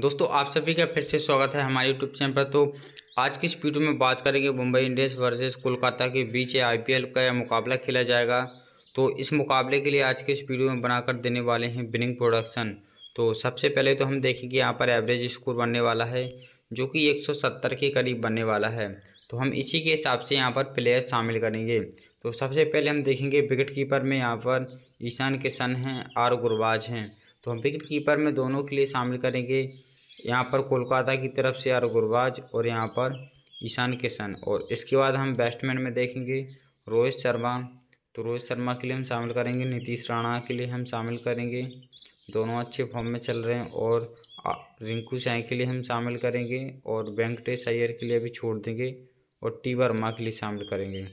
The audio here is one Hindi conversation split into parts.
दोस्तों आप सभी का फिर से स्वागत है हमारे यूट्यूब चैनल पर तो आज की इस वीडियो में बात करेंगे मुंबई इंडियंस वर्सेस कोलकाता के बीच आईपीएल का यह मुकाबला खेला जाएगा तो इस मुकाबले के लिए आज के इस वीडियो में बनाकर देने वाले हैं विनिंग प्रोडक्शन तो सबसे पहले तो हम देखेंगे यहाँ पर एवरेज स्कोर बनने वाला है जो कि एक के करीब बनने वाला है तो हम इसी के हिसाब से यहाँ पर प्लेयर शामिल करेंगे तो सबसे पहले हम देखेंगे विकेट कीपर में यहाँ पर ईशान किशन हैं आर गुरबाज हैं तो हम विकेट कीपर में दोनों के लिए शामिल करेंगे यहाँ पर कोलकाता की तरफ से आर गुरबाज और यहाँ पर ईशान किशन और इसके बाद हम बैट्समैन में देखेंगे रोहित शर्मा तो रोहित शर्मा के लिए हम शामिल करेंगे नीतीश राणा के लिए हम शामिल करेंगे दोनों अच्छे फॉर्म में चल रहे हैं और रिंकू साई के लिए हम शामिल करेंगे और वेंकटेश अय्यर के लिए भी छोड़ देंगे और टी वर्मा के लिए शामिल करेंगे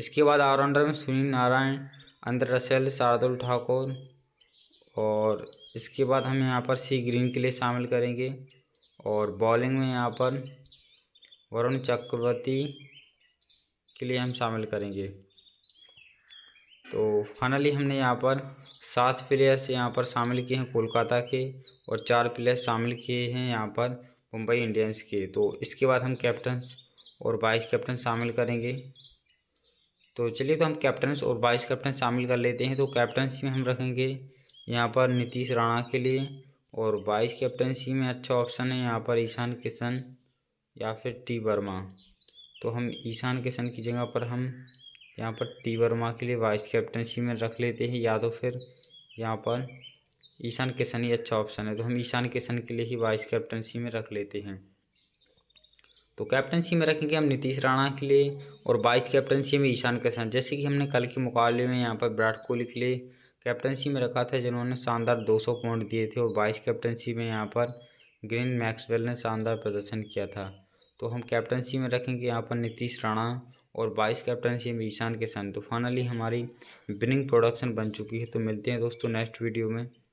इसके बाद ऑलराउंडर में सुनील नारायण अंदर रसेल शार्दुल ठाकुर और इसके बाद हम यहाँ पर सी ग्रीन के लिए शामिल करेंगे और बॉलिंग में यहाँ पर वरुण चक्रवर्ती के लिए हम शामिल करेंगे तो फाइनली हमने यहाँ पर सात प्लेयर्स यहाँ पर शामिल किए हैं कोलकाता के और चार प्लेयर्स शामिल किए हैं यहाँ पर मुंबई इंडियंस के तो इसके बाद हम कैप्टन्स और वाइस कैप्टन शामिल करेंगे तो चलिए तो हम कैप्टन्स और वाइस कैप्टन शामिल कर लेते हैं तो कैप्टनसी में हम रखेंगे यहाँ पर नीतीश राणा के लिए और वाइस कैप्टनसी में अच्छा ऑप्शन है यहाँ पर ईशान किशन या फिर टी वर्मा तो हम ईशान किशन की जगह पर हम यहाँ पर टी वर्मा के लिए वाइस कैप्टनसी में रख लेते हैं या तो फिर यहाँ पर ईशान किशन ही अच्छा ऑप्शन है तो हम ईशान किशन के लिए ही वाइस कैप्टनसी में रख लेते हैं तो कैप्टनसी में रखेंगे हम नीतीश राणा के लिए और वाइस कैप्टनसी में ईशान किशन जैसे कि हमने कल के मुकाबले में यहाँ पर विराट कोहली के लिए कैप्टनसी में रखा था जिन्होंने शानदार 200 पॉइंट दिए थे और वाइस कैप्टनसी में यहाँ पर ग्रीन मैक्सवेल ने शानदार प्रदर्शन किया था तो हम कैप्टनशी में रखेंगे यहाँ पर नीतीश राणा और वाइस कैप्टनशी में ईशान किशन तो फाइनली हमारी विनिंग प्रोडक्शन बन चुकी है तो मिलते हैं दोस्तों नेक्स्ट वीडियो में